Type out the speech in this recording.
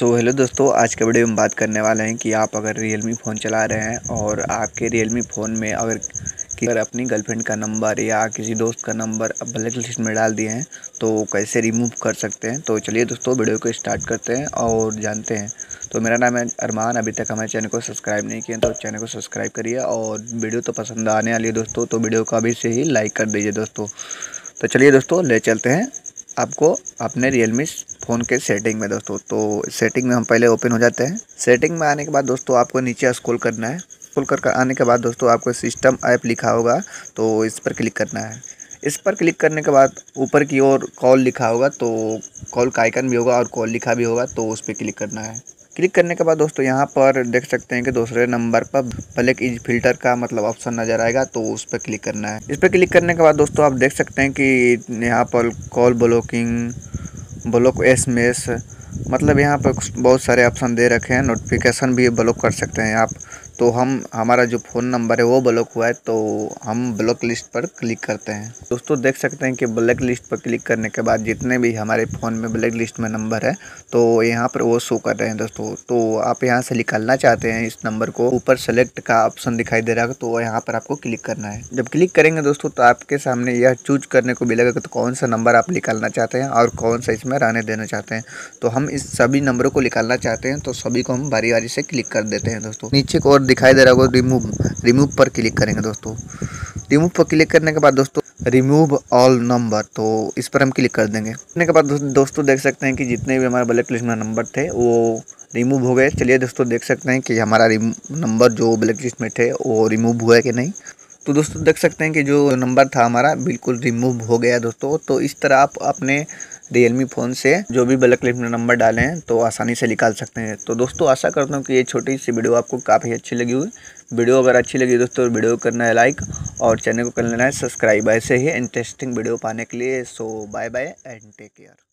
सो so, hello दोस्तों आज के वीडियो में बात करने वाले हैं कि आप अगर रियलमी फ़ोन चला रहे हैं और आपके रियलमी फ़ोन में अगर कि अगर अपनी गर्लफ्रेंड का नंबर या किसी दोस्त का नंबर ब्लैक लिस्ट में डाल दिए हैं तो कैसे रिमूव कर सकते हैं तो चलिए दोस्तों वीडियो को स्टार्ट करते हैं और जानते हैं तो मेरा नाम है अरमान अभी तक हमारे चैनल को सब्सक्राइब नहीं किया तो चैनल को सब्सक्राइब करिए और वीडियो तो पसंद आने वाली है दोस्तों तो वीडियो को अभी से ही लाइक कर दीजिए दोस्तों तो चलिए दोस्तों ले चलते हैं आपको अपने रियलमी फ़ोन के सेटिंग में दोस्तों तो सेटिंग में हम पहले ओपन हो जाते हैं सेटिंग में आने के बाद दोस्तों आपको नीचे स्क्रॉल करना है स्क्रॉल कर आने के बाद दोस्तों आपको सिस्टम ऐप लिखा होगा तो इस पर क्लिक करना है इस पर क्लिक करने के बाद ऊपर की ओर कॉल लिखा होगा तो कॉल का आइकन भी होगा और कॉल लिखा भी होगा तो उस पर क्लिक करना है क्लिक करने के बाद दोस्तों यहाँ पर देख सकते हैं कि दूसरे नंबर पर ब्लैक इज फिल्टर का मतलब ऑप्शन नज़र आएगा तो उस पर क्लिक करना है इस पर क्लिक करने के बाद दोस्तों आप देख सकते हैं कि यहाँ पर कॉल ब्लॉकिंग ब्लॉक एस मतलब यहाँ पर बहुत सारे ऑप्शन दे रखे हैं नोटिफिकेशन भी ब्लॉक कर सकते हैं आप तो हम हमारा जो फ़ोन नंबर है वो ब्लॉक हुआ है तो हम ब्लॉक लिस्ट पर क्लिक करते हैं दोस्तों देख सकते हैं कि ब्लैक लिस्ट पर क्लिक करने के बाद जितने भी हमारे फ़ोन में ब्लैक लिस्ट में नंबर है तो यहाँ पर वो शो कर रहे हैं दोस्तों तो आप यहाँ से निकालना चाहते हैं इस नंबर को ऊपर सेलेक्ट का ऑप्शन दिखाई दे रहा है तो यहाँ पर आपको क्लिक करना है जब क्लिक करेंगे दोस्तों तो आपके सामने यह चूज करने को मिलेगा कि तो कौन सा नंबर आप निकालना चाहते हैं और कौन सा इसमें रहने देना चाहते हैं तो हम इस सभी नंबरों को निकालना चाहते हैं तो सभी को हम बारी बारी से क्लिक कर देते हैं दोस्तों नीचे को और दिखाई दे रहा होगा रिमूव रिमूव पर क्लिक करेंगे दोस्तों रिमूव पर क्लिक करने के बाद दोस्तों रिमूव ऑल नंबर तो इस पर हम क्लिक कर देंगे करने के बाद दोस्तों देख सकते हैं कि जितने भी हमारे ब्लैक लिस्ट में नंबर थे वो रिमूव हो गए चलिए दोस्तों देख सकते हैं कि हमारा नंबर जो ब्लैक लिस्ट में थे वो रिमूव हुआ कि नहीं तो दोस्तों देख सकते हैं कि जो नंबर था हमारा बिल्कुल रिमूव हो गया दोस्तों तो इस तरह आप अपने रियलमी फ़ोन से जो भी बल्क लिस्ट में नंबर डालें तो आसानी से निकाल सकते हैं तो दोस्तों आशा करता हूँ कि ये छोटी सी वीडियो आपको काफ़ी अच्छी लगी हुई वीडियो अगर अच्छी लगी दोस्तों वीडियो करना है लाइक और चैनल को कर लेना है सब्सक्राइब ऐसे ही इंटरेस्टिंग वीडियो पाने के लिए so bye bye and take care